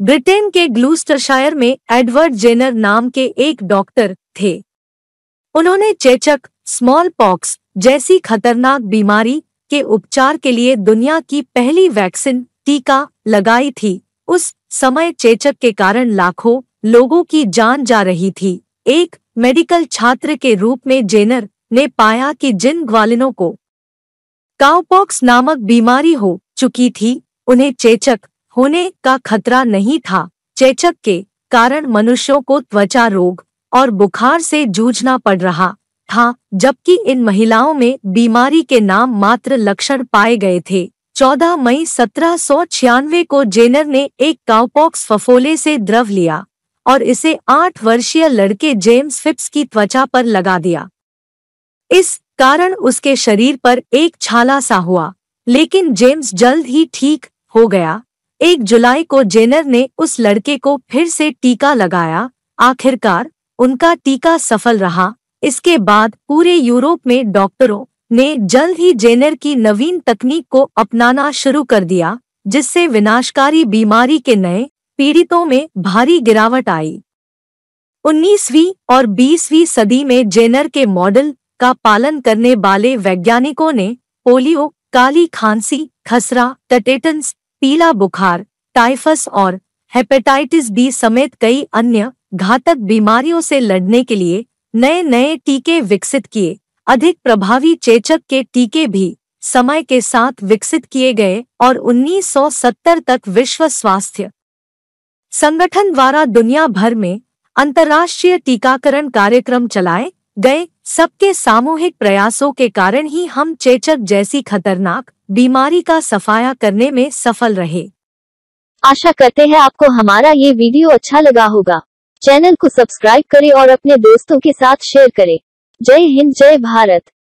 Britain के Gloucestershire में Edward Jenner नाम के एक डॉक्टर थे उन्होंने चेचक स्मॉल पॉक्स जैसी खतरनाक बीमारी के उपचार के लिए दुनिया की पहली वैक्सीन टीका लगाई थी उस समय चेचक के कारण लाखों लोगों की जान जा रही थी एक मेडिकल छात्र के रूप में जेनर ने पाया कि जिन ग्वालिनों को काउपॉक्स नामक बीमारी हो चुकी थी उन्हें चेचक होने का खतरा नहीं था चेचक के कारण मनुष्यों को त्वचा रोग और बुखार से जूझना पड़ रहा था जबकि इन महिलाओं में बीमारी के नाम मात्र लक्षण पाए गए थे 14 मई सत्रह को जेनर ने एक काउपॉक्स फफोले से द्रव लिया और इसे आठ वर्षीय लड़के जेम्स फिप्स की त्वचा पर लगा दिया इस कारण उसके शरीर पर एक छाला सा हुआ लेकिन जेम्स जल्द ही ठीक हो गया एक जुलाई को जेनर ने उस लड़के को फिर से टीका लगाया आखिरकार उनका टीका सफल रहा इसके बाद पूरे यूरोप में डॉक्टरों ने जल्द ही जेनर की नवीन तकनीक को अपनाना शुरू कर दिया जिससे विनाशकारी बीमारी के नए पीड़ितों में भारी गिरावट आई 19वीं और 20वीं सदी में जेनर के मॉडल का पालन करने वाले वैज्ञानिकों ने पोलियो काली खांसी खसरा टटेटन्स पीला बुखार टाइफस और हेपेटाइटिस बी समेत कई अन्य घातक बीमारियों से लड़ने के लिए नए नए टीके विकसित किए अधिक प्रभावी चेचक के टीके भी समय के साथ विकसित किए गए और 1970 तक विश्व स्वास्थ्य संगठन द्वारा दुनिया भर में अंतर्राष्ट्रीय टीकाकरण कार्यक्रम चलाए गए सबके सामूहिक प्रयासों के कारण ही हम चेचक जैसी खतरनाक बीमारी का सफाया करने में सफल रहे आशा करते हैं आपको हमारा ये वीडियो अच्छा लगा होगा चैनल को सब्सक्राइब करें और अपने दोस्तों के साथ शेयर करें जय हिंद जय भारत